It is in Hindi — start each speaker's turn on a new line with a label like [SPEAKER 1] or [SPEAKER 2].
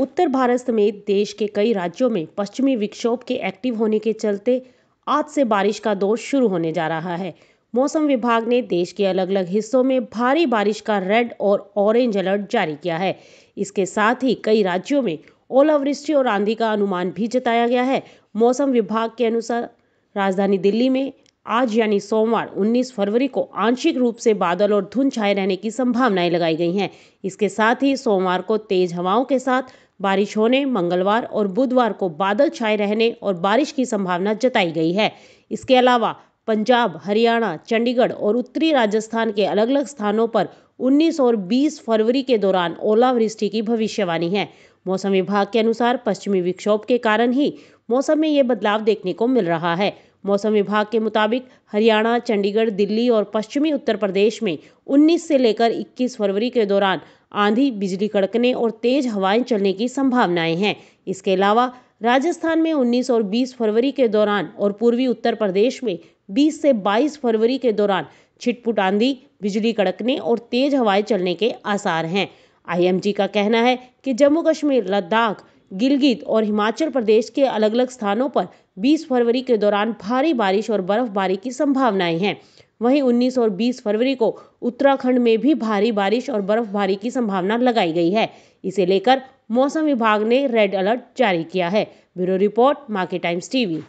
[SPEAKER 1] उत्तर भारत समेत देश के कई राज्यों में पश्चिमी विक्षोभ के एक्टिव होने के चलते आज से बारिश का दौर शुरू होने जा रहा है मौसम विभाग ने देश के अलग अलग हिस्सों में भारी बारिश का रेड और ऑरेंज अलर्ट जारी किया है इसके साथ ही कई राज्यों में ओलावृष्टि और आंधी का अनुमान भी जताया गया है मौसम विभाग के अनुसार राजधानी दिल्ली में आज यानी सोमवार 19 फरवरी को आंशिक रूप से बादल और धुंध छाए रहने की संभावनाएं लगाई गई हैं इसके साथ ही सोमवार को तेज हवाओं के साथ बारिश होने मंगलवार और बुधवार को बादल छाए रहने और बारिश की संभावना जताई गई है इसके अलावा पंजाब हरियाणा चंडीगढ़ और उत्तरी राजस्थान के अलग अलग स्थानों पर 19 और 20 फरवरी के दौरान ओलावृष्टि की भविष्यवाणी है मौसम विभाग के अनुसार पश्चिमी विक्षोभ के कारण ही मौसम में ये बदलाव देखने को मिल रहा है मौसम विभाग के मुताबिक हरियाणा चंडीगढ़ दिल्ली और पश्चिमी उत्तर प्रदेश में 19 से लेकर 21 फरवरी के दौरान आंधी बिजली कड़कने और तेज हवाएं चलने की संभावनाएं हैं इसके अलावा राजस्थान में 19 और 20 फरवरी के दौरान और पूर्वी उत्तर प्रदेश में 20 से 22 फरवरी के दौरान छिटपुट आंधी बिजली कड़कने और तेज हवाएं चलने के आसार हैं आईएमजी का कहना है कि जम्मू कश्मीर लद्दाख गिलगित और हिमाचल प्रदेश के अलग अलग स्थानों पर बीस फरवरी के दौरान भारी बारिश और बर्फबारी की संभावनाएं हैं वहीं 19 और 20 फरवरी को उत्तराखंड में भी भारी बारिश और बर्फबारी की संभावना लगाई गई है इसे लेकर मौसम विभाग ने रेड अलर्ट जारी किया है bureau report Market Times TV